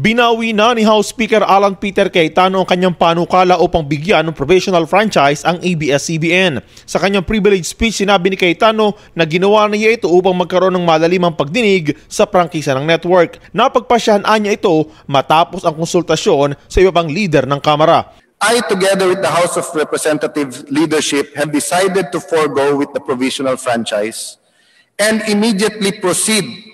Binawi na ni House Speaker Alan Peter Cayetano ang kanyang panukala upang bigyan ng provisional franchise ang ABS-CBN. Sa kanyang privilege speech, sinabi ni Cayetano na ginawa niya ito upang magkaroon ng malalimang pagdinig sa prangkisa ng network. Napagpasyahan niya ito matapos ang konsultasyon sa iba pang leader ng Kamara. I, together with the House of Representatives leadership, have decided to forego with the provisional franchise and immediately proceed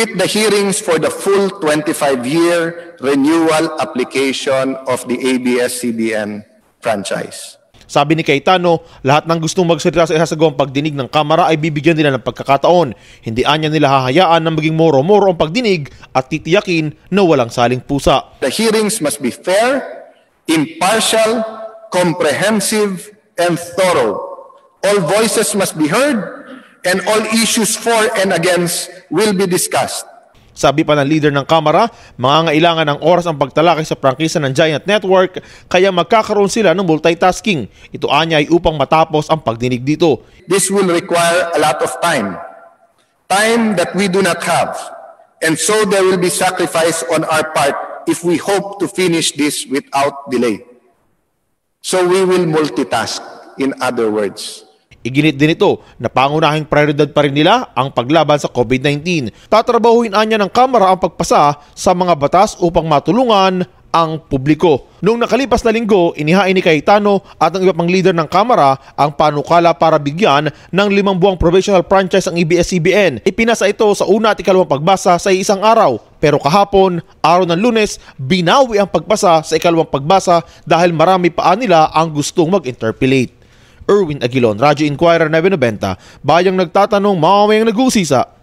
with the hearings for the full 25-year renewal application of the ABS-CBN franchise. Sabi ni Cayetano, lahat ng gustong magsalita sa isasagawang pagdinig ng Kamara ay bibigyan nila ng pagkakataon. Hindi anya nila hahayaan na maging moro-moro ang pagdinig at titiyakin na walang saling pusa. The hearings must be fair, impartial, comprehensive, and thorough. All voices must be heard and all issues for and against will be discussed. Sabi pa ng leader ng Kamara, mangangailangan ng oras ang pagtalakay sa prangkisa ng Giant Network kaya magkakaroon sila ng multitasking. Ito anya ay upang matapos ang pagdinig dito. This will require a lot of time. Time that we do not have. And so there will be sacrifice on our part if we hope to finish this without delay. So we will multitask, in other words. Iginit din ito na pangunahing prioridad pa rin nila ang paglaban sa COVID-19. Tatrabahuin anya ng Kamara ang pagpasa sa mga batas upang matulungan ang publiko. Noong nakalipas na linggo, inihain ni Cayetano at ang iba pang leader ng Kamara ang panukala para bigyan ng limang buwang provisional franchise ang EBS-CBN. E Ipinasa ito sa una at ikalawang pagbasa sa isang araw. Pero kahapon, araw ng lunes, binawi ang pagbasa sa ikalawang pagbasa dahil marami pa nila ang gustong mag-interpolate. Erwin Aguilon, Radyo Inquirer 990, bayang nagtatanong, mamayang nag